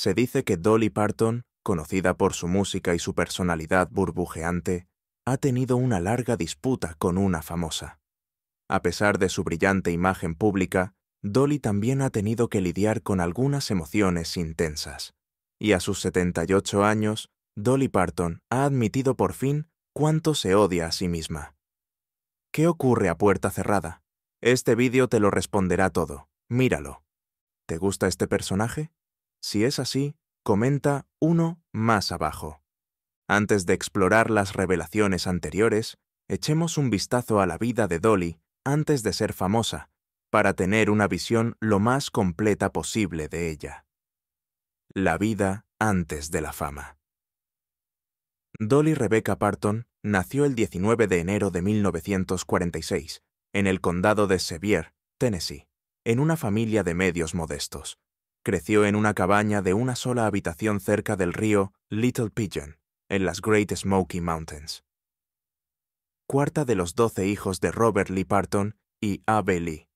Se dice que Dolly Parton, conocida por su música y su personalidad burbujeante, ha tenido una larga disputa con una famosa. A pesar de su brillante imagen pública, Dolly también ha tenido que lidiar con algunas emociones intensas. Y a sus 78 años, Dolly Parton ha admitido por fin cuánto se odia a sí misma. ¿Qué ocurre a puerta cerrada? Este vídeo te lo responderá todo. Míralo. ¿Te gusta este personaje? Si es así, comenta uno más abajo. Antes de explorar las revelaciones anteriores, echemos un vistazo a la vida de Dolly antes de ser famosa, para tener una visión lo más completa posible de ella. La vida antes de la fama. Dolly Rebecca Parton nació el 19 de enero de 1946, en el condado de Sevier, Tennessee, en una familia de medios modestos creció en una cabaña de una sola habitación cerca del río Little Pigeon, en las Great Smoky Mountains. Cuarta de los doce hijos de Robert Lee Parton y A.B. Lee.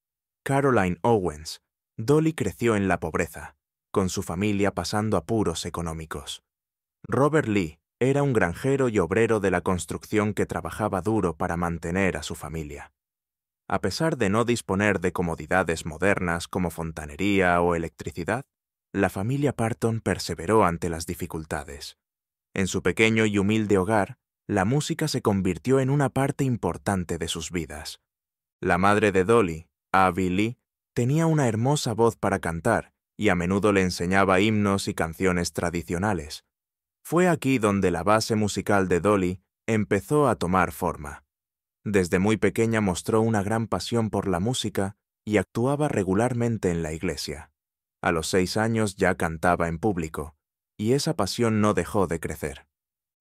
Caroline Owens, Dolly creció en la pobreza, con su familia pasando apuros económicos. Robert Lee era un granjero y obrero de la construcción que trabajaba duro para mantener a su familia. A pesar de no disponer de comodidades modernas como fontanería o electricidad, la familia Parton perseveró ante las dificultades. En su pequeño y humilde hogar, la música se convirtió en una parte importante de sus vidas. La madre de Dolly, Abby Lee, tenía una hermosa voz para cantar y a menudo le enseñaba himnos y canciones tradicionales. Fue aquí donde la base musical de Dolly empezó a tomar forma. Desde muy pequeña mostró una gran pasión por la música y actuaba regularmente en la iglesia. A los seis años ya cantaba en público, y esa pasión no dejó de crecer.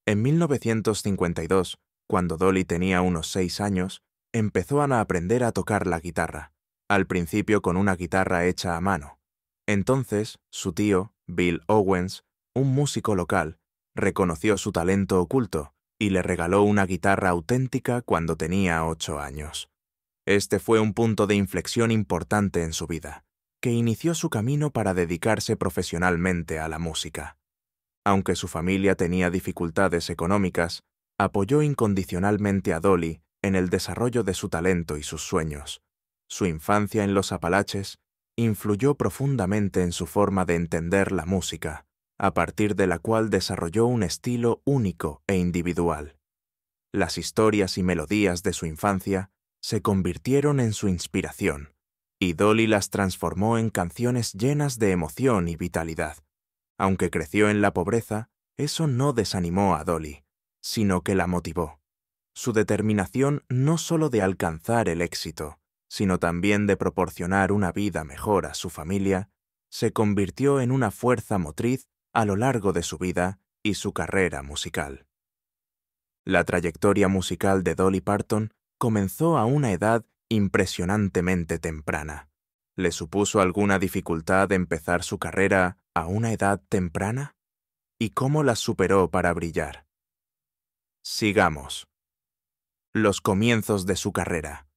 En 1952, cuando Dolly tenía unos seis años, empezó a aprender a tocar la guitarra, al principio con una guitarra hecha a mano. Entonces, su tío, Bill Owens, un músico local, reconoció su talento oculto y le regaló una guitarra auténtica cuando tenía ocho años. Este fue un punto de inflexión importante en su vida que inició su camino para dedicarse profesionalmente a la música. Aunque su familia tenía dificultades económicas, apoyó incondicionalmente a Dolly en el desarrollo de su talento y sus sueños. Su infancia en los Apalaches influyó profundamente en su forma de entender la música, a partir de la cual desarrolló un estilo único e individual. Las historias y melodías de su infancia se convirtieron en su inspiración, y Dolly las transformó en canciones llenas de emoción y vitalidad. Aunque creció en la pobreza, eso no desanimó a Dolly, sino que la motivó. Su determinación no solo de alcanzar el éxito, sino también de proporcionar una vida mejor a su familia, se convirtió en una fuerza motriz a lo largo de su vida y su carrera musical. La trayectoria musical de Dolly Parton comenzó a una edad impresionantemente temprana. ¿Le supuso alguna dificultad empezar su carrera a una edad temprana? ¿Y cómo la superó para brillar? Sigamos. Los comienzos de su carrera.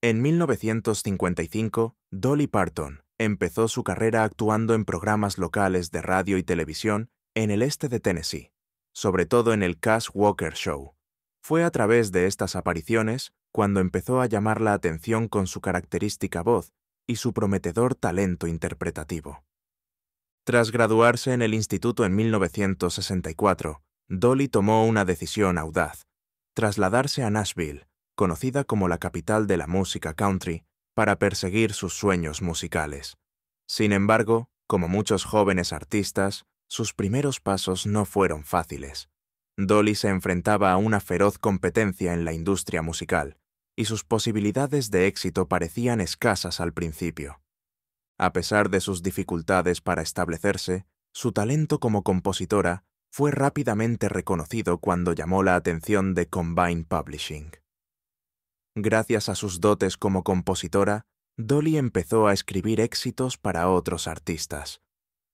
En 1955, Dolly Parton empezó su carrera actuando en programas locales de radio y televisión en el este de Tennessee, sobre todo en el Cass Walker Show. Fue a través de estas apariciones cuando empezó a llamar la atención con su característica voz y su prometedor talento interpretativo. Tras graduarse en el instituto en 1964, Dolly tomó una decisión audaz, trasladarse a Nashville, conocida como la capital de la música country, para perseguir sus sueños musicales. Sin embargo, como muchos jóvenes artistas, sus primeros pasos no fueron fáciles. Dolly se enfrentaba a una feroz competencia en la industria musical, y sus posibilidades de éxito parecían escasas al principio. A pesar de sus dificultades para establecerse, su talento como compositora fue rápidamente reconocido cuando llamó la atención de Combine Publishing. Gracias a sus dotes como compositora, Dolly empezó a escribir éxitos para otros artistas.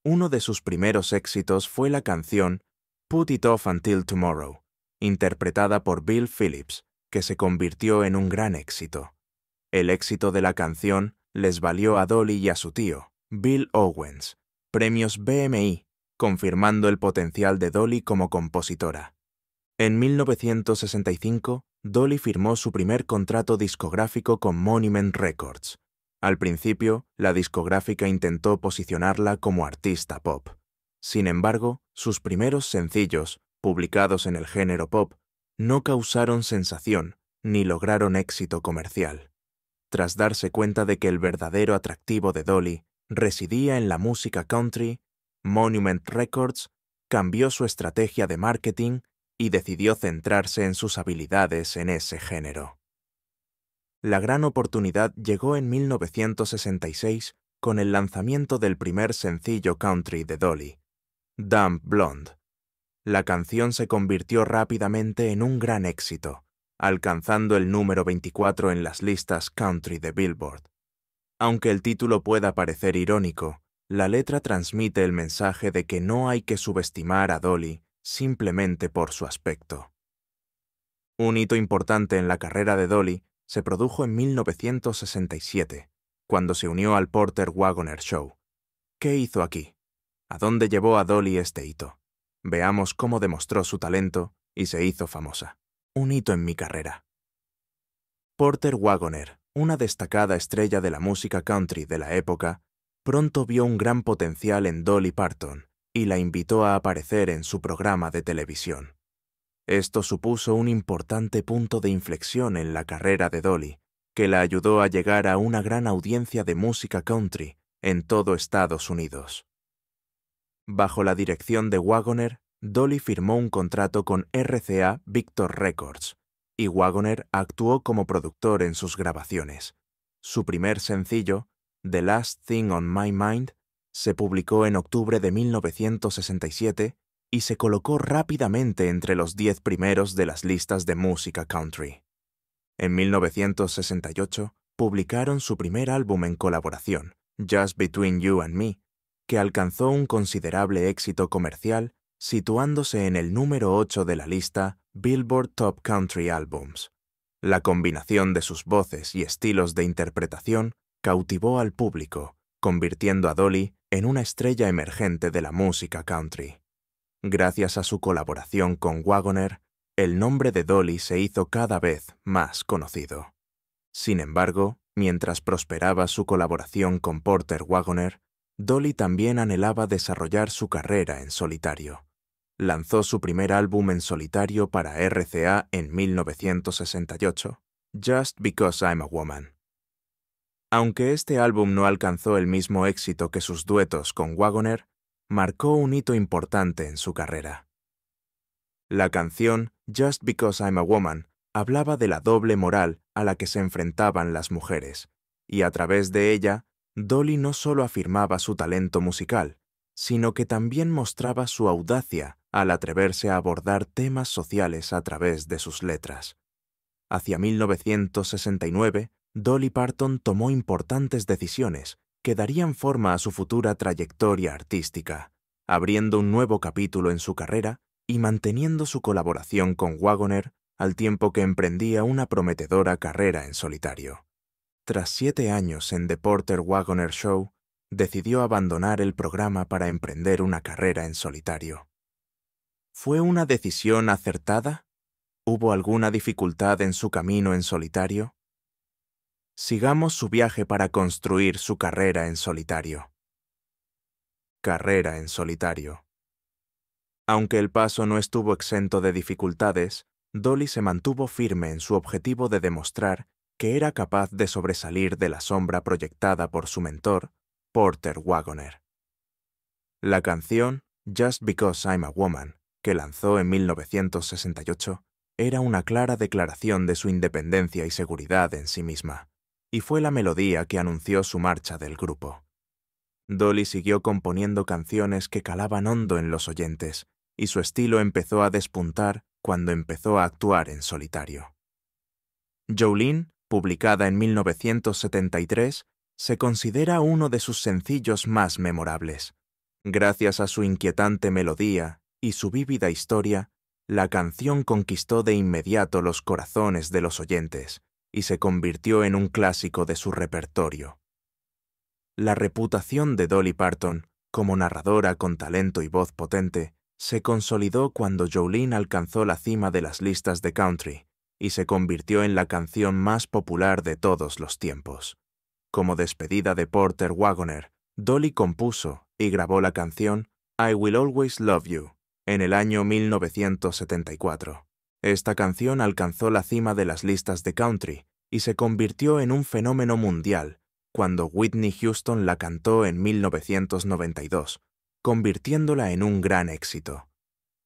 Uno de sus primeros éxitos fue la canción Put It Off Until Tomorrow, interpretada por Bill Phillips, que se convirtió en un gran éxito. El éxito de la canción les valió a Dolly y a su tío, Bill Owens, premios BMI, confirmando el potencial de Dolly como compositora. En 1965, Dolly firmó su primer contrato discográfico con Monument Records. Al principio, la discográfica intentó posicionarla como artista pop. Sin embargo, sus primeros sencillos, publicados en el género pop, no causaron sensación ni lograron éxito comercial, tras darse cuenta de que el verdadero atractivo de Dolly residía en la música country, Monument Records cambió su estrategia de marketing y decidió centrarse en sus habilidades en ese género. La gran oportunidad llegó en 1966 con el lanzamiento del primer sencillo country de Dolly, Damn Blonde, la canción se convirtió rápidamente en un gran éxito, alcanzando el número 24 en las listas country de Billboard. Aunque el título pueda parecer irónico, la letra transmite el mensaje de que no hay que subestimar a Dolly simplemente por su aspecto. Un hito importante en la carrera de Dolly se produjo en 1967, cuando se unió al Porter Wagoner Show. ¿Qué hizo aquí? ¿A dónde llevó a Dolly este hito? Veamos cómo demostró su talento y se hizo famosa. Un hito en mi carrera. Porter Wagoner, una destacada estrella de la música country de la época, pronto vio un gran potencial en Dolly Parton y la invitó a aparecer en su programa de televisión. Esto supuso un importante punto de inflexión en la carrera de Dolly, que la ayudó a llegar a una gran audiencia de música country en todo Estados Unidos. Bajo la dirección de Wagoner, Dolly firmó un contrato con RCA Victor Records, y Wagoner actuó como productor en sus grabaciones. Su primer sencillo, The Last Thing on My Mind, se publicó en octubre de 1967 y se colocó rápidamente entre los diez primeros de las listas de música country. En 1968 publicaron su primer álbum en colaboración, Just Between You and Me, que alcanzó un considerable éxito comercial, situándose en el número 8 de la lista Billboard Top Country Albums. La combinación de sus voces y estilos de interpretación cautivó al público, convirtiendo a Dolly en una estrella emergente de la música country. Gracias a su colaboración con Wagoner, el nombre de Dolly se hizo cada vez más conocido. Sin embargo, mientras prosperaba su colaboración con Porter Wagoner, Dolly también anhelaba desarrollar su carrera en solitario. Lanzó su primer álbum en solitario para RCA en 1968, Just Because I'm a Woman. Aunque este álbum no alcanzó el mismo éxito que sus duetos con Wagoner, marcó un hito importante en su carrera. La canción Just Because I'm a Woman hablaba de la doble moral a la que se enfrentaban las mujeres, y a través de ella Dolly no solo afirmaba su talento musical, sino que también mostraba su audacia al atreverse a abordar temas sociales a través de sus letras. Hacia 1969, Dolly Parton tomó importantes decisiones que darían forma a su futura trayectoria artística, abriendo un nuevo capítulo en su carrera y manteniendo su colaboración con Wagoner al tiempo que emprendía una prometedora carrera en solitario. Tras siete años en The Porter Wagoner Show, decidió abandonar el programa para emprender una carrera en solitario. ¿Fue una decisión acertada? ¿Hubo alguna dificultad en su camino en solitario? Sigamos su viaje para construir su carrera en solitario. Carrera en solitario. Aunque el paso no estuvo exento de dificultades, Dolly se mantuvo firme en su objetivo de demostrar que era capaz de sobresalir de la sombra proyectada por su mentor, Porter Wagoner. La canción Just Because I'm a Woman, que lanzó en 1968, era una clara declaración de su independencia y seguridad en sí misma, y fue la melodía que anunció su marcha del grupo. Dolly siguió componiendo canciones que calaban hondo en los oyentes, y su estilo empezó a despuntar cuando empezó a actuar en solitario. Jolene publicada en 1973, se considera uno de sus sencillos más memorables. Gracias a su inquietante melodía y su vívida historia, la canción conquistó de inmediato los corazones de los oyentes y se convirtió en un clásico de su repertorio. La reputación de Dolly Parton, como narradora con talento y voz potente, se consolidó cuando Jolene alcanzó la cima de las listas de country, y se convirtió en la canción más popular de todos los tiempos. Como despedida de Porter Wagoner, Dolly compuso y grabó la canción I Will Always Love You en el año 1974. Esta canción alcanzó la cima de las listas de country y se convirtió en un fenómeno mundial cuando Whitney Houston la cantó en 1992, convirtiéndola en un gran éxito.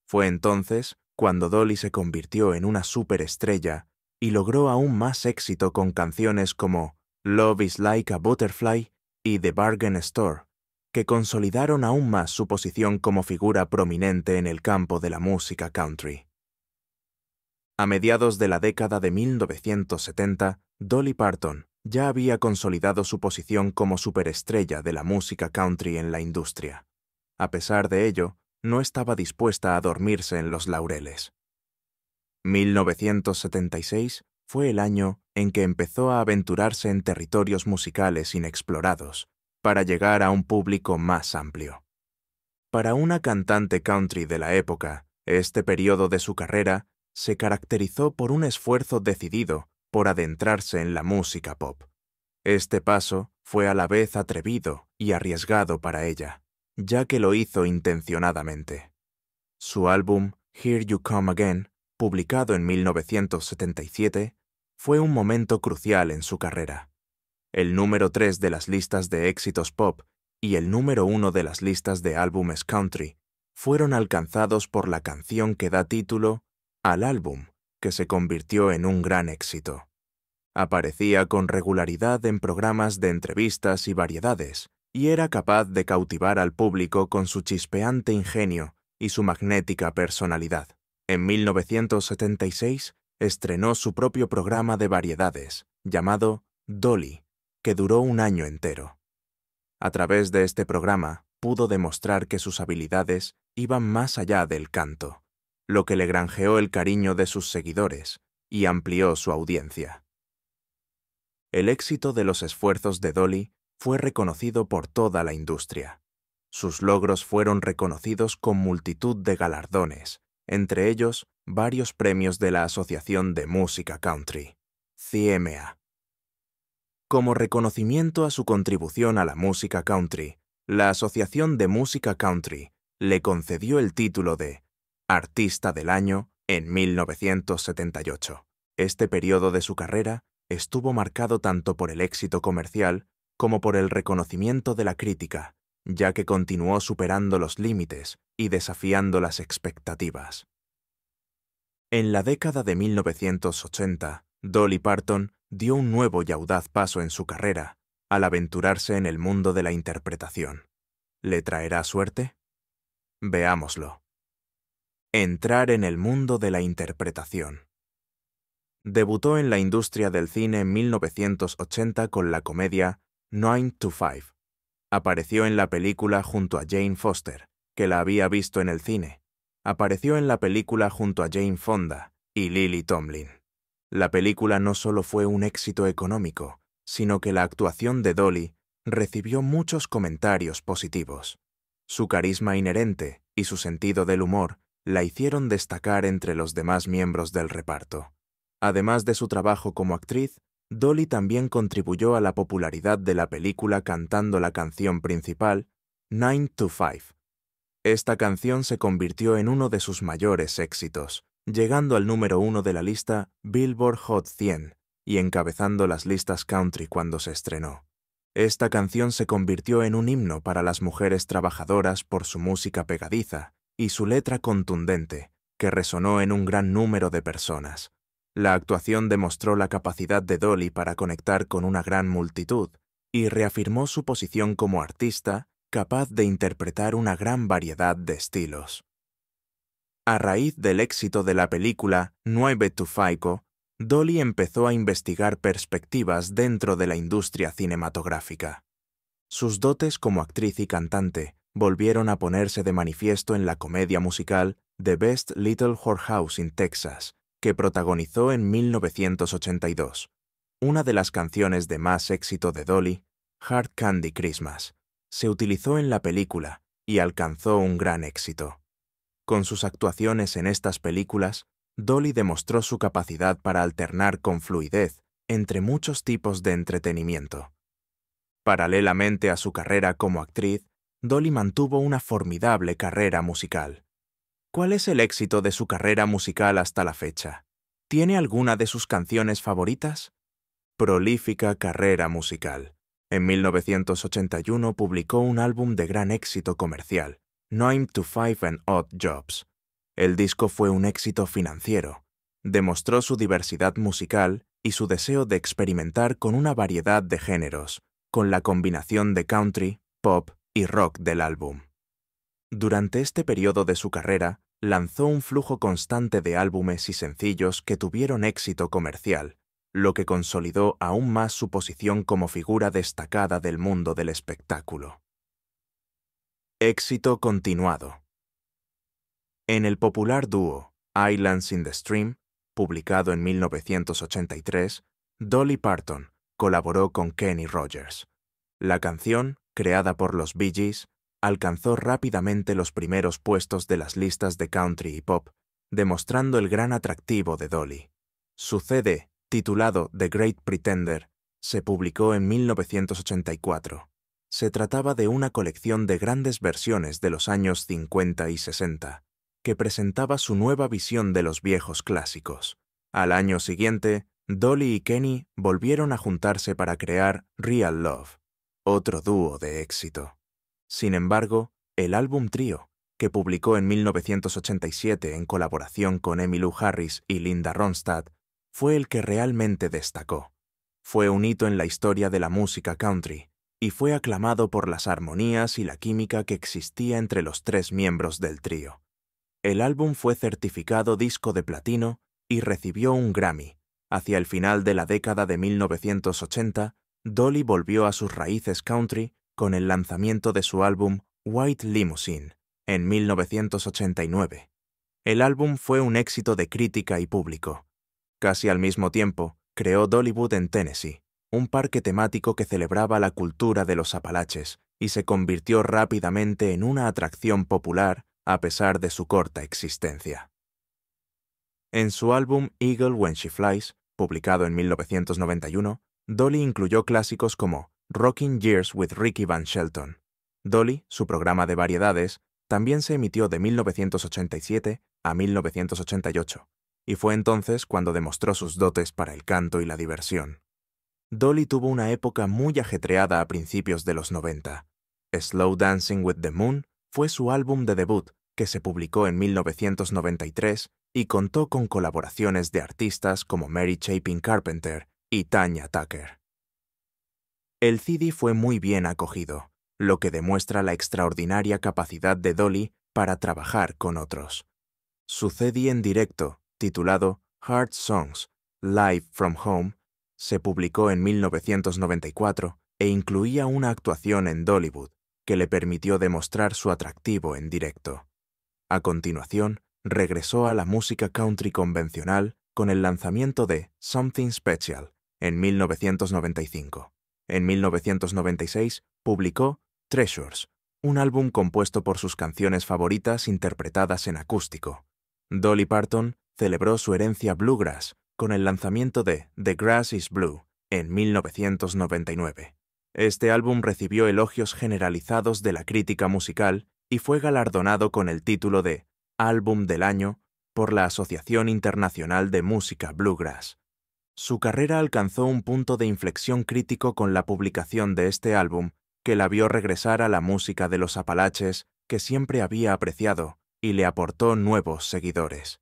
Fue entonces cuando Dolly se convirtió en una superestrella y logró aún más éxito con canciones como Love is Like a Butterfly y The Bargain Store, que consolidaron aún más su posición como figura prominente en el campo de la música country. A mediados de la década de 1970, Dolly Parton ya había consolidado su posición como superestrella de la música country en la industria. A pesar de ello, no estaba dispuesta a dormirse en los laureles. 1976 fue el año en que empezó a aventurarse en territorios musicales inexplorados, para llegar a un público más amplio. Para una cantante country de la época, este periodo de su carrera se caracterizó por un esfuerzo decidido por adentrarse en la música pop. Este paso fue a la vez atrevido y arriesgado para ella ya que lo hizo intencionadamente. Su álbum Here You Come Again, publicado en 1977, fue un momento crucial en su carrera. El número tres de las listas de éxitos pop y el número uno de las listas de álbumes country fueron alcanzados por la canción que da título al álbum, que se convirtió en un gran éxito. Aparecía con regularidad en programas de entrevistas y variedades, y era capaz de cautivar al público con su chispeante ingenio y su magnética personalidad. En 1976 estrenó su propio programa de variedades, llamado Dolly, que duró un año entero. A través de este programa pudo demostrar que sus habilidades iban más allá del canto, lo que le granjeó el cariño de sus seguidores y amplió su audiencia. El éxito de los esfuerzos de Dolly fue reconocido por toda la industria. Sus logros fueron reconocidos con multitud de galardones, entre ellos varios premios de la Asociación de Música Country, CMA. Como reconocimiento a su contribución a la música country, la Asociación de Música Country le concedió el título de Artista del Año en 1978. Este periodo de su carrera estuvo marcado tanto por el éxito comercial como por el reconocimiento de la crítica, ya que continuó superando los límites y desafiando las expectativas. En la década de 1980, Dolly Parton dio un nuevo y audaz paso en su carrera al aventurarse en el mundo de la interpretación. ¿Le traerá suerte? Veámoslo. Entrar en el mundo de la interpretación. Debutó en la industria del cine en 1980 con la comedia 9 to 5. Apareció en la película junto a Jane Foster, que la había visto en el cine. Apareció en la película junto a Jane Fonda y Lily Tomlin. La película no solo fue un éxito económico, sino que la actuación de Dolly recibió muchos comentarios positivos. Su carisma inherente y su sentido del humor la hicieron destacar entre los demás miembros del reparto. Además de su trabajo como actriz, Dolly también contribuyó a la popularidad de la película cantando la canción principal, Nine to Five. Esta canción se convirtió en uno de sus mayores éxitos, llegando al número uno de la lista Billboard Hot 100 y encabezando las listas country cuando se estrenó. Esta canción se convirtió en un himno para las mujeres trabajadoras por su música pegadiza y su letra contundente, que resonó en un gran número de personas. La actuación demostró la capacidad de Dolly para conectar con una gran multitud y reafirmó su posición como artista capaz de interpretar una gran variedad de estilos. A raíz del éxito de la película Nueve Faico, Dolly empezó a investigar perspectivas dentro de la industria cinematográfica. Sus dotes como actriz y cantante volvieron a ponerse de manifiesto en la comedia musical The Best Little Whorehouse in Texas, que protagonizó en 1982, una de las canciones de más éxito de Dolly, Hard Candy Christmas, se utilizó en la película y alcanzó un gran éxito. Con sus actuaciones en estas películas, Dolly demostró su capacidad para alternar con fluidez entre muchos tipos de entretenimiento. Paralelamente a su carrera como actriz, Dolly mantuvo una formidable carrera musical. ¿Cuál es el éxito de su carrera musical hasta la fecha? ¿Tiene alguna de sus canciones favoritas? Prolífica carrera musical. En 1981 publicó un álbum de gran éxito comercial, Nine to Five and Odd Jobs. El disco fue un éxito financiero. Demostró su diversidad musical y su deseo de experimentar con una variedad de géneros, con la combinación de country, pop y rock del álbum. Durante este periodo de su carrera, lanzó un flujo constante de álbumes y sencillos que tuvieron éxito comercial, lo que consolidó aún más su posición como figura destacada del mundo del espectáculo. Éxito continuado. En el popular dúo Islands in the Stream, publicado en 1983, Dolly Parton colaboró con Kenny Rogers. La canción, creada por los Bee Gees, alcanzó rápidamente los primeros puestos de las listas de country y pop, demostrando el gran atractivo de Dolly. Su CD, titulado The Great Pretender, se publicó en 1984. Se trataba de una colección de grandes versiones de los años 50 y 60, que presentaba su nueva visión de los viejos clásicos. Al año siguiente, Dolly y Kenny volvieron a juntarse para crear Real Love, otro dúo de éxito. Sin embargo, el álbum Trío, que publicó en 1987 en colaboración con Emmylou Harris y Linda Ronstadt, fue el que realmente destacó. Fue un hito en la historia de la música country y fue aclamado por las armonías y la química que existía entre los tres miembros del trío. El álbum fue certificado disco de platino y recibió un Grammy. Hacia el final de la década de 1980, Dolly volvió a sus raíces country con el lanzamiento de su álbum White Limousine en 1989. El álbum fue un éxito de crítica y público. Casi al mismo tiempo, creó Dollywood en Tennessee, un parque temático que celebraba la cultura de los Apalaches y se convirtió rápidamente en una atracción popular a pesar de su corta existencia. En su álbum Eagle When She Flies, publicado en 1991, Dolly incluyó clásicos como Rocking Years with Ricky Van Shelton. Dolly, su programa de variedades, también se emitió de 1987 a 1988, y fue entonces cuando demostró sus dotes para el canto y la diversión. Dolly tuvo una época muy ajetreada a principios de los 90. Slow Dancing with the Moon fue su álbum de debut, que se publicó en 1993 y contó con colaboraciones de artistas como Mary Chapin Carpenter y Tanya Tucker. El CD fue muy bien acogido, lo que demuestra la extraordinaria capacidad de Dolly para trabajar con otros. Su CD en directo, titulado Heart Songs, Live from Home, se publicó en 1994 e incluía una actuación en Dollywood que le permitió demostrar su atractivo en directo. A continuación, regresó a la música country convencional con el lanzamiento de Something Special en 1995. En 1996 publicó Treasures, un álbum compuesto por sus canciones favoritas interpretadas en acústico. Dolly Parton celebró su herencia bluegrass con el lanzamiento de The Grass is Blue en 1999. Este álbum recibió elogios generalizados de la crítica musical y fue galardonado con el título de Álbum del Año por la Asociación Internacional de Música Bluegrass. Su carrera alcanzó un punto de inflexión crítico con la publicación de este álbum, que la vio regresar a la música de los Apalaches que siempre había apreciado y le aportó nuevos seguidores.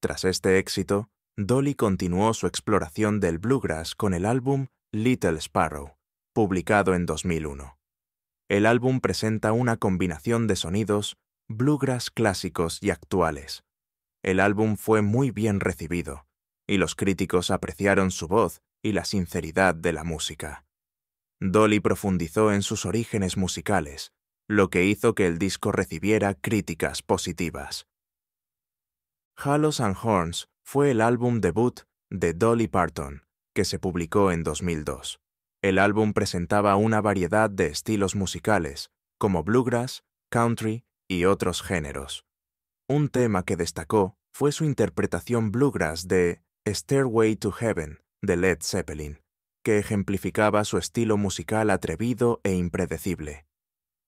Tras este éxito, Dolly continuó su exploración del bluegrass con el álbum Little Sparrow, publicado en 2001. El álbum presenta una combinación de sonidos bluegrass clásicos y actuales. El álbum fue muy bien recibido, y los críticos apreciaron su voz y la sinceridad de la música. Dolly profundizó en sus orígenes musicales, lo que hizo que el disco recibiera críticas positivas. Hallows and Horns fue el álbum debut de Dolly Parton, que se publicó en 2002. El álbum presentaba una variedad de estilos musicales, como bluegrass, country y otros géneros. Un tema que destacó fue su interpretación bluegrass de Stairway to Heaven de Led Zeppelin, que ejemplificaba su estilo musical atrevido e impredecible.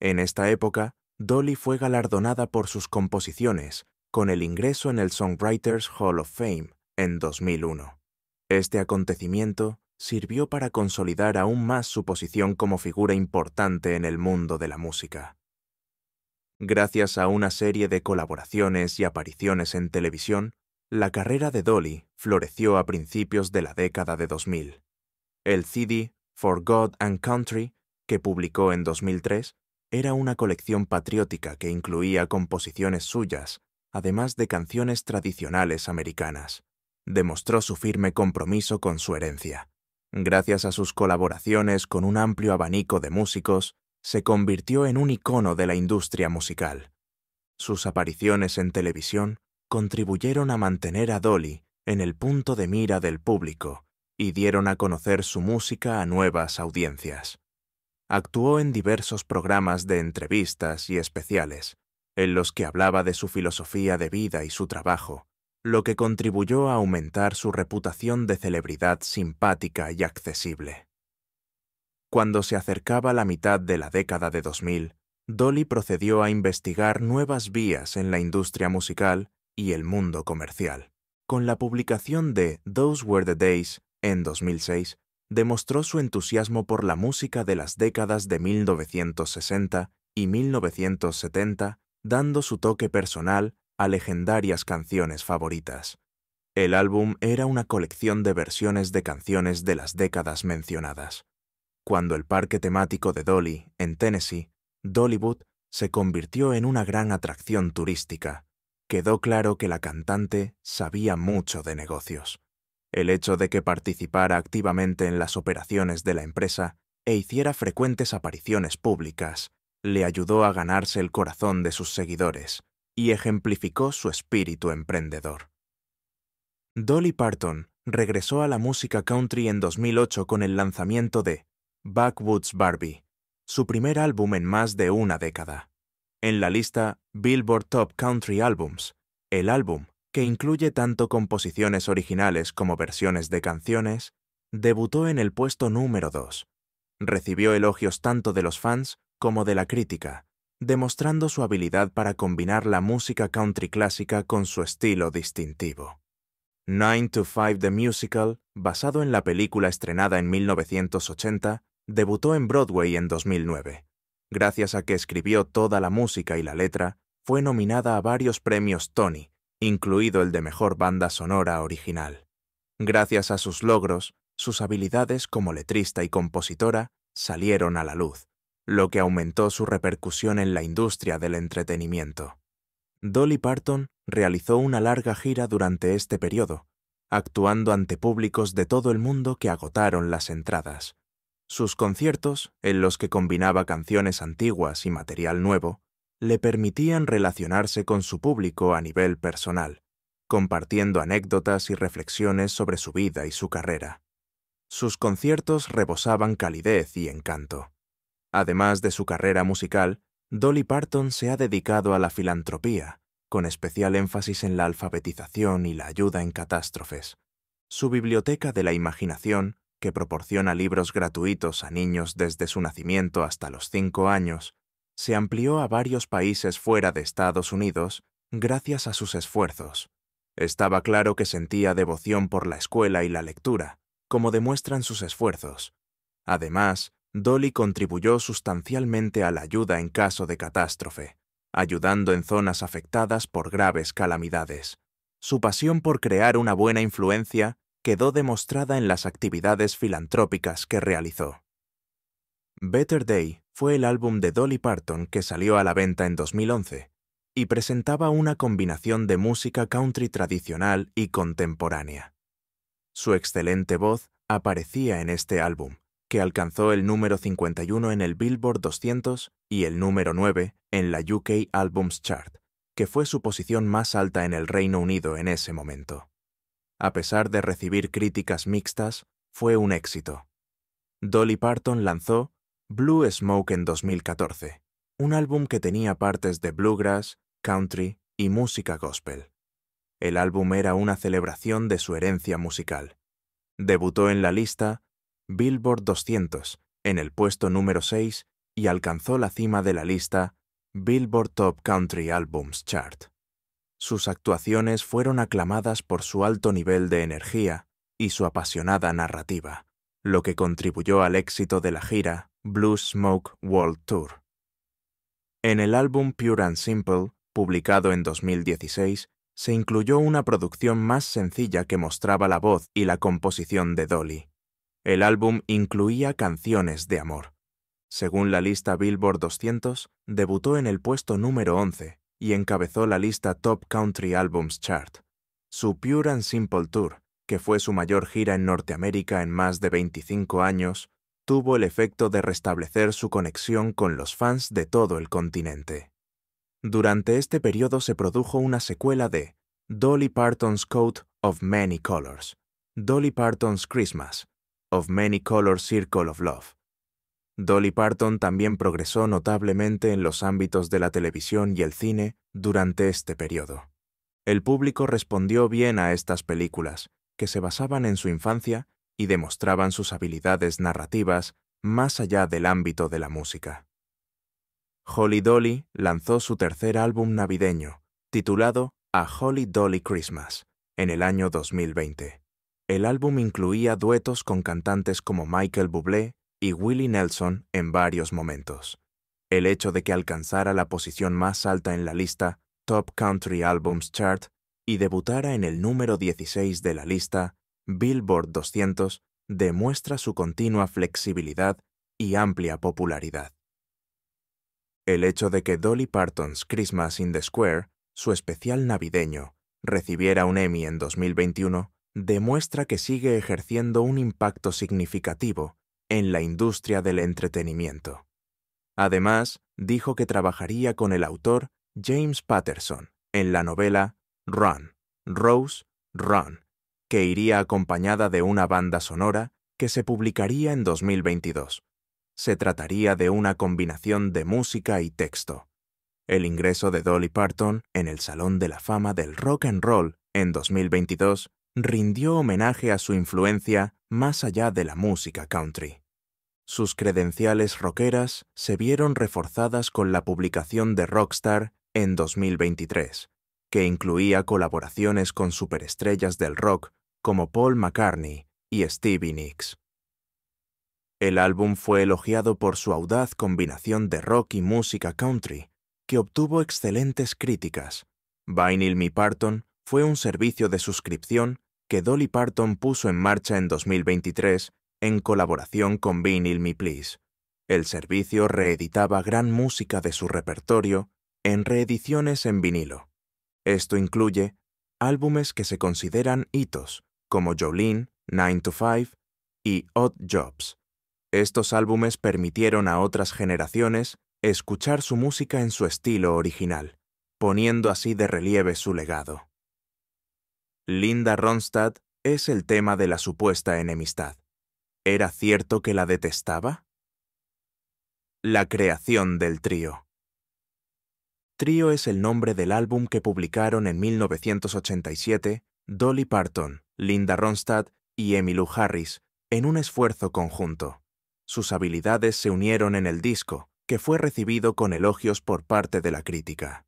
En esta época, Dolly fue galardonada por sus composiciones, con el ingreso en el Songwriters Hall of Fame en 2001. Este acontecimiento sirvió para consolidar aún más su posición como figura importante en el mundo de la música. Gracias a una serie de colaboraciones y apariciones en televisión, la carrera de Dolly floreció a principios de la década de 2000. El CD For God and Country, que publicó en 2003, era una colección patriótica que incluía composiciones suyas, además de canciones tradicionales americanas. Demostró su firme compromiso con su herencia. Gracias a sus colaboraciones con un amplio abanico de músicos, se convirtió en un icono de la industria musical. Sus apariciones en televisión contribuyeron a mantener a Dolly en el punto de mira del público y dieron a conocer su música a nuevas audiencias. Actuó en diversos programas de entrevistas y especiales, en los que hablaba de su filosofía de vida y su trabajo, lo que contribuyó a aumentar su reputación de celebridad simpática y accesible. Cuando se acercaba la mitad de la década de 2000, Dolly procedió a investigar nuevas vías en la industria musical y el mundo comercial. Con la publicación de Those Were the Days en 2006, demostró su entusiasmo por la música de las décadas de 1960 y 1970, dando su toque personal a legendarias canciones favoritas. El álbum era una colección de versiones de canciones de las décadas mencionadas. Cuando el parque temático de Dolly, en Tennessee, Dollywood, se convirtió en una gran atracción turística, quedó claro que la cantante sabía mucho de negocios. El hecho de que participara activamente en las operaciones de la empresa e hiciera frecuentes apariciones públicas le ayudó a ganarse el corazón de sus seguidores y ejemplificó su espíritu emprendedor. Dolly Parton regresó a la música country en 2008 con el lanzamiento de Backwoods Barbie, su primer álbum en más de una década en la lista Billboard Top Country Albums, el álbum que incluye tanto composiciones originales como versiones de canciones, debutó en el puesto número 2. Recibió elogios tanto de los fans como de la crítica, demostrando su habilidad para combinar la música country clásica con su estilo distintivo. 9 to 5 The Musical, basado en la película estrenada en 1980, debutó en Broadway en 2009 gracias a que escribió toda la música y la letra, fue nominada a varios premios Tony, incluido el de Mejor Banda Sonora Original. Gracias a sus logros, sus habilidades como letrista y compositora salieron a la luz, lo que aumentó su repercusión en la industria del entretenimiento. Dolly Parton realizó una larga gira durante este periodo, actuando ante públicos de todo el mundo que agotaron las entradas. Sus conciertos, en los que combinaba canciones antiguas y material nuevo, le permitían relacionarse con su público a nivel personal, compartiendo anécdotas y reflexiones sobre su vida y su carrera. Sus conciertos rebosaban calidez y encanto. Además de su carrera musical, Dolly Parton se ha dedicado a la filantropía, con especial énfasis en la alfabetización y la ayuda en catástrofes. Su biblioteca de la imaginación que proporciona libros gratuitos a niños desde su nacimiento hasta los cinco años, se amplió a varios países fuera de Estados Unidos gracias a sus esfuerzos. Estaba claro que sentía devoción por la escuela y la lectura, como demuestran sus esfuerzos. Además, Dolly contribuyó sustancialmente a la ayuda en caso de catástrofe, ayudando en zonas afectadas por graves calamidades. Su pasión por crear una buena influencia quedó demostrada en las actividades filantrópicas que realizó. Better Day fue el álbum de Dolly Parton que salió a la venta en 2011 y presentaba una combinación de música country tradicional y contemporánea. Su excelente voz aparecía en este álbum, que alcanzó el número 51 en el Billboard 200 y el número 9 en la UK Albums Chart, que fue su posición más alta en el Reino Unido en ese momento a pesar de recibir críticas mixtas, fue un éxito. Dolly Parton lanzó Blue Smoke en 2014, un álbum que tenía partes de bluegrass, country y música gospel. El álbum era una celebración de su herencia musical. Debutó en la lista Billboard 200, en el puesto número 6, y alcanzó la cima de la lista Billboard Top Country Albums Chart. Sus actuaciones fueron aclamadas por su alto nivel de energía y su apasionada narrativa, lo que contribuyó al éxito de la gira Blue Smoke World Tour. En el álbum Pure and Simple, publicado en 2016, se incluyó una producción más sencilla que mostraba la voz y la composición de Dolly. El álbum incluía canciones de amor. Según la lista Billboard 200, debutó en el puesto número 11 y encabezó la lista Top Country Albums Chart. Su Pure and Simple Tour, que fue su mayor gira en Norteamérica en más de 25 años, tuvo el efecto de restablecer su conexión con los fans de todo el continente. Durante este periodo se produjo una secuela de Dolly Parton's Coat of Many Colors, Dolly Parton's Christmas, of Many Colors Circle of Love, Dolly Parton también progresó notablemente en los ámbitos de la televisión y el cine durante este periodo. El público respondió bien a estas películas, que se basaban en su infancia y demostraban sus habilidades narrativas más allá del ámbito de la música. Holly Dolly lanzó su tercer álbum navideño, titulado A Holly Dolly Christmas, en el año 2020. El álbum incluía duetos con cantantes como Michael Bublé, y Willie Nelson en varios momentos. El hecho de que alcanzara la posición más alta en la lista Top Country Albums Chart y debutara en el número 16 de la lista Billboard 200 demuestra su continua flexibilidad y amplia popularidad. El hecho de que Dolly Parton's Christmas in the Square, su especial navideño, recibiera un Emmy en 2021, demuestra que sigue ejerciendo un impacto significativo en la industria del entretenimiento. Además, dijo que trabajaría con el autor James Patterson en la novela Run, Rose, Run, que iría acompañada de una banda sonora que se publicaría en 2022. Se trataría de una combinación de música y texto. El ingreso de Dolly Parton en el Salón de la Fama del Rock and Roll en 2022 rindió homenaje a su influencia más allá de la música country. Sus credenciales rockeras se vieron reforzadas con la publicación de Rockstar en 2023, que incluía colaboraciones con superestrellas del rock como Paul McCartney y Stevie Nicks. El álbum fue elogiado por su audaz combinación de rock y música country, que obtuvo excelentes críticas. Vinyl Me Parton fue un servicio de suscripción que Dolly Parton puso en marcha en 2023 en colaboración con Vinyl Me Please. El servicio reeditaba gran música de su repertorio en reediciones en vinilo. Esto incluye álbumes que se consideran hitos, como Jolene, Nine to Five y Odd Jobs. Estos álbumes permitieron a otras generaciones escuchar su música en su estilo original, poniendo así de relieve su legado. Linda Ronstadt es el tema de la supuesta enemistad. ¿Era cierto que la detestaba? La creación del trío. Trío es el nombre del álbum que publicaron en 1987 Dolly Parton, Linda Ronstadt y Emmylou Harris en un esfuerzo conjunto. Sus habilidades se unieron en el disco, que fue recibido con elogios por parte de la crítica.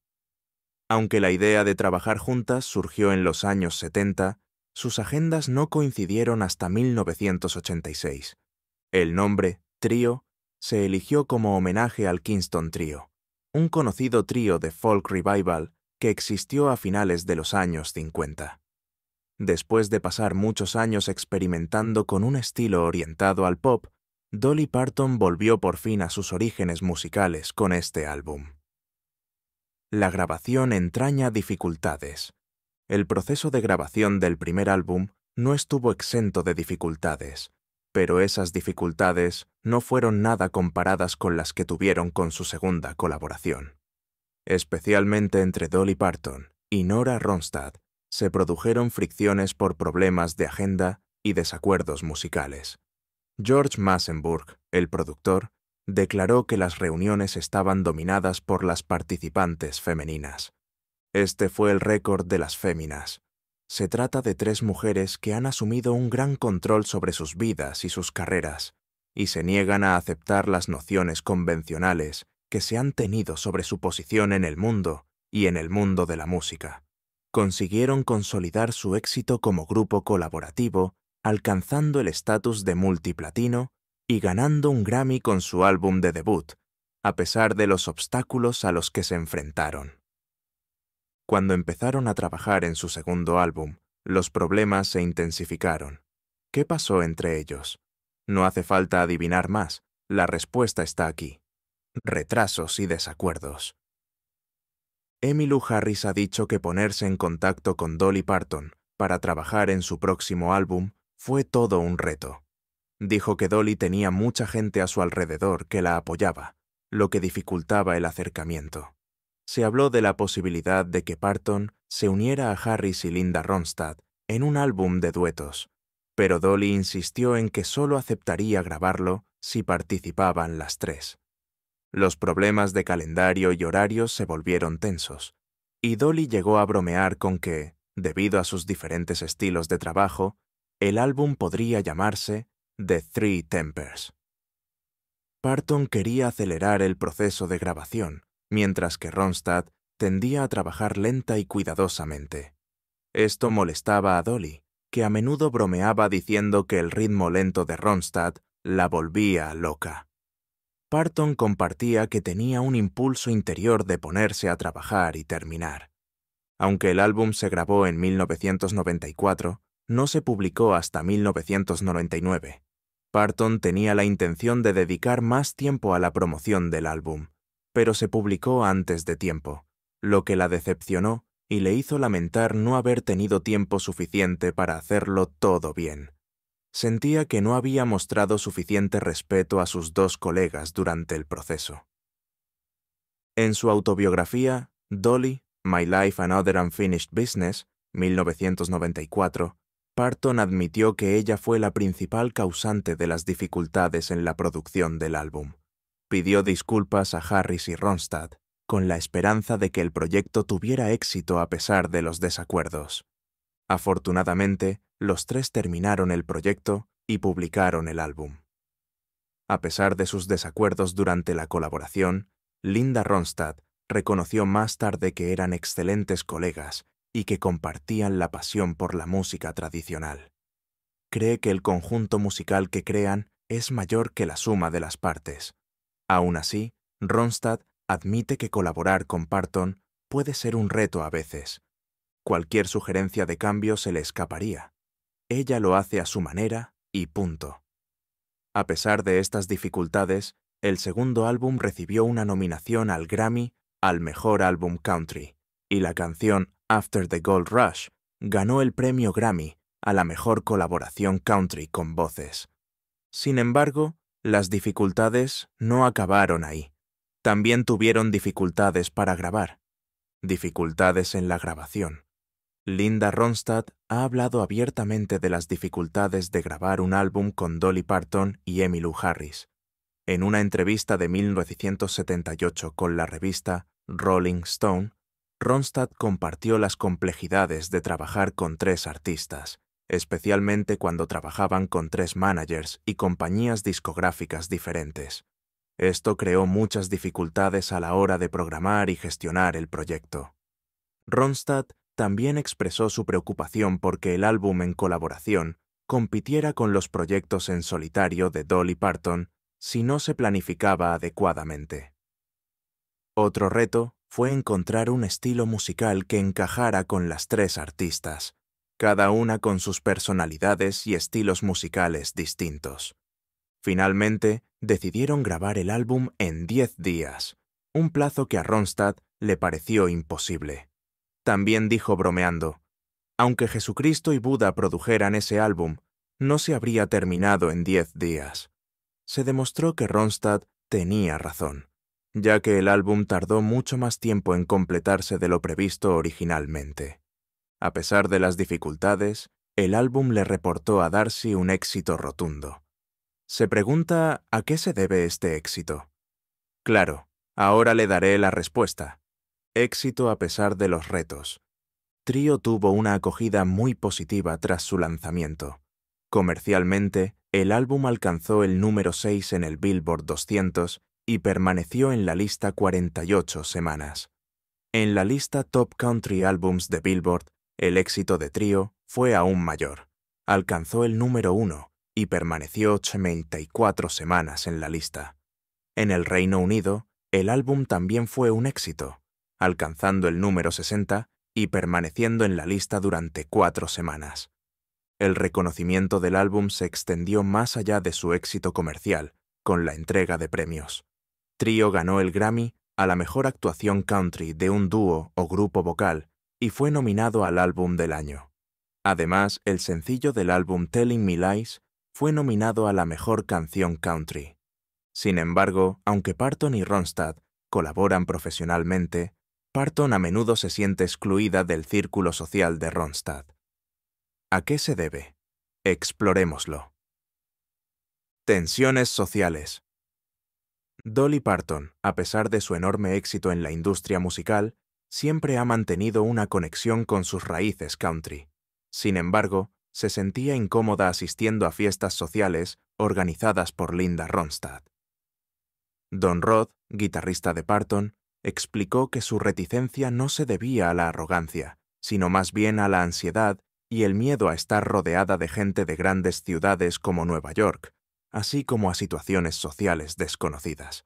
Aunque la idea de trabajar juntas surgió en los años 70, sus agendas no coincidieron hasta 1986. El nombre, Trío se eligió como homenaje al Kingston Trio, un conocido trío de folk revival que existió a finales de los años 50. Después de pasar muchos años experimentando con un estilo orientado al pop, Dolly Parton volvió por fin a sus orígenes musicales con este álbum. La grabación entraña dificultades, el proceso de grabación del primer álbum no estuvo exento de dificultades, pero esas dificultades no fueron nada comparadas con las que tuvieron con su segunda colaboración. Especialmente entre Dolly Parton y Nora Ronstadt se produjeron fricciones por problemas de agenda y desacuerdos musicales. George Massenburg, el productor, declaró que las reuniones estaban dominadas por las participantes femeninas, este fue el récord de las féminas. Se trata de tres mujeres que han asumido un gran control sobre sus vidas y sus carreras, y se niegan a aceptar las nociones convencionales que se han tenido sobre su posición en el mundo y en el mundo de la música. Consiguieron consolidar su éxito como grupo colaborativo, alcanzando el estatus de multiplatino y ganando un Grammy con su álbum de debut, a pesar de los obstáculos a los que se enfrentaron. Cuando empezaron a trabajar en su segundo álbum, los problemas se intensificaron. ¿Qué pasó entre ellos? No hace falta adivinar más, la respuesta está aquí. Retrasos y desacuerdos. Emmylou Harris ha dicho que ponerse en contacto con Dolly Parton para trabajar en su próximo álbum fue todo un reto. Dijo que Dolly tenía mucha gente a su alrededor que la apoyaba, lo que dificultaba el acercamiento se habló de la posibilidad de que Parton se uniera a Harris y Linda Ronstadt en un álbum de duetos, pero Dolly insistió en que solo aceptaría grabarlo si participaban las tres. Los problemas de calendario y horarios se volvieron tensos, y Dolly llegó a bromear con que, debido a sus diferentes estilos de trabajo, el álbum podría llamarse The Three Tempers. Parton quería acelerar el proceso de grabación, mientras que Ronstadt tendía a trabajar lenta y cuidadosamente. Esto molestaba a Dolly, que a menudo bromeaba diciendo que el ritmo lento de Ronstadt la volvía loca. Parton compartía que tenía un impulso interior de ponerse a trabajar y terminar. Aunque el álbum se grabó en 1994, no se publicó hasta 1999. Parton tenía la intención de dedicar más tiempo a la promoción del álbum, pero se publicó antes de tiempo, lo que la decepcionó y le hizo lamentar no haber tenido tiempo suficiente para hacerlo todo bien. Sentía que no había mostrado suficiente respeto a sus dos colegas durante el proceso. En su autobiografía, Dolly, My Life and Other Unfinished Business, 1994, Parton admitió que ella fue la principal causante de las dificultades en la producción del álbum pidió disculpas a Harris y Ronstadt, con la esperanza de que el proyecto tuviera éxito a pesar de los desacuerdos. Afortunadamente, los tres terminaron el proyecto y publicaron el álbum. A pesar de sus desacuerdos durante la colaboración, Linda Ronstadt reconoció más tarde que eran excelentes colegas y que compartían la pasión por la música tradicional. Cree que el conjunto musical que crean es mayor que la suma de las partes, Aún así, Ronstadt admite que colaborar con Parton puede ser un reto a veces. Cualquier sugerencia de cambio se le escaparía. Ella lo hace a su manera y punto. A pesar de estas dificultades, el segundo álbum recibió una nominación al Grammy al Mejor Álbum Country, y la canción After the Gold Rush ganó el premio Grammy a la Mejor Colaboración Country con Voces. Sin embargo, las dificultades no acabaron ahí. También tuvieron dificultades para grabar. Dificultades en la grabación. Linda Ronstadt ha hablado abiertamente de las dificultades de grabar un álbum con Dolly Parton y Emmylou Harris. En una entrevista de 1978 con la revista Rolling Stone, Ronstadt compartió las complejidades de trabajar con tres artistas, especialmente cuando trabajaban con tres managers y compañías discográficas diferentes. Esto creó muchas dificultades a la hora de programar y gestionar el proyecto. Ronstadt también expresó su preocupación porque el álbum en colaboración compitiera con los proyectos en solitario de Dolly Parton si no se planificaba adecuadamente. Otro reto fue encontrar un estilo musical que encajara con las tres artistas, cada una con sus personalidades y estilos musicales distintos. Finalmente, decidieron grabar el álbum en diez días, un plazo que a Ronstadt le pareció imposible. También dijo bromeando, aunque Jesucristo y Buda produjeran ese álbum, no se habría terminado en diez días. Se demostró que Ronstadt tenía razón, ya que el álbum tardó mucho más tiempo en completarse de lo previsto originalmente. A pesar de las dificultades, el álbum le reportó a Darcy un éxito rotundo. Se pregunta a qué se debe este éxito. Claro, ahora le daré la respuesta. Éxito a pesar de los retos. Trío tuvo una acogida muy positiva tras su lanzamiento. Comercialmente, el álbum alcanzó el número 6 en el Billboard 200 y permaneció en la lista 48 semanas. En la lista Top Country Albums de Billboard el éxito de Trío fue aún mayor. Alcanzó el número uno y permaneció 84 semanas en la lista. En el Reino Unido, el álbum también fue un éxito, alcanzando el número 60 y permaneciendo en la lista durante cuatro semanas. El reconocimiento del álbum se extendió más allá de su éxito comercial, con la entrega de premios. Trio ganó el Grammy a la mejor actuación country de un dúo o grupo vocal y fue nominado al álbum del año. Además, el sencillo del álbum Telling Me Lies fue nominado a la mejor canción country. Sin embargo, aunque Parton y Ronstadt colaboran profesionalmente, Parton a menudo se siente excluida del círculo social de Ronstadt. ¿A qué se debe? Explorémoslo. Tensiones sociales. Dolly Parton, a pesar de su enorme éxito en la industria musical, siempre ha mantenido una conexión con sus raíces country. Sin embargo, se sentía incómoda asistiendo a fiestas sociales organizadas por Linda Ronstadt. Don Roth, guitarrista de Parton, explicó que su reticencia no se debía a la arrogancia, sino más bien a la ansiedad y el miedo a estar rodeada de gente de grandes ciudades como Nueva York, así como a situaciones sociales desconocidas.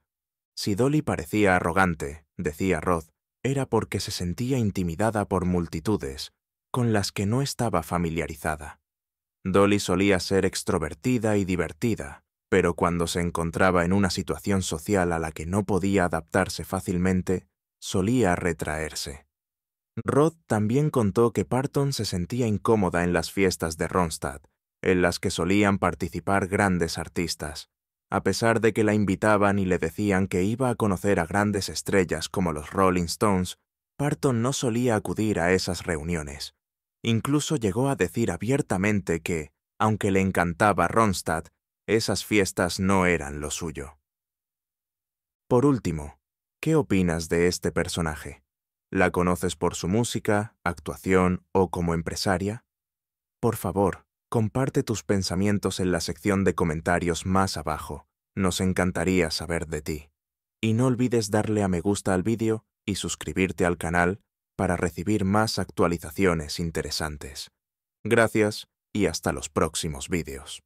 Si Dolly parecía arrogante, decía Roth, era porque se sentía intimidada por multitudes con las que no estaba familiarizada. Dolly solía ser extrovertida y divertida, pero cuando se encontraba en una situación social a la que no podía adaptarse fácilmente, solía retraerse. Roth también contó que Parton se sentía incómoda en las fiestas de Ronstadt, en las que solían participar grandes artistas, a pesar de que la invitaban y le decían que iba a conocer a grandes estrellas como los Rolling Stones, Parton no solía acudir a esas reuniones. Incluso llegó a decir abiertamente que, aunque le encantaba Ronstadt, esas fiestas no eran lo suyo. Por último, ¿qué opinas de este personaje? ¿La conoces por su música, actuación o como empresaria? Por favor, Comparte tus pensamientos en la sección de comentarios más abajo. Nos encantaría saber de ti. Y no olvides darle a me gusta al vídeo y suscribirte al canal para recibir más actualizaciones interesantes. Gracias y hasta los próximos vídeos.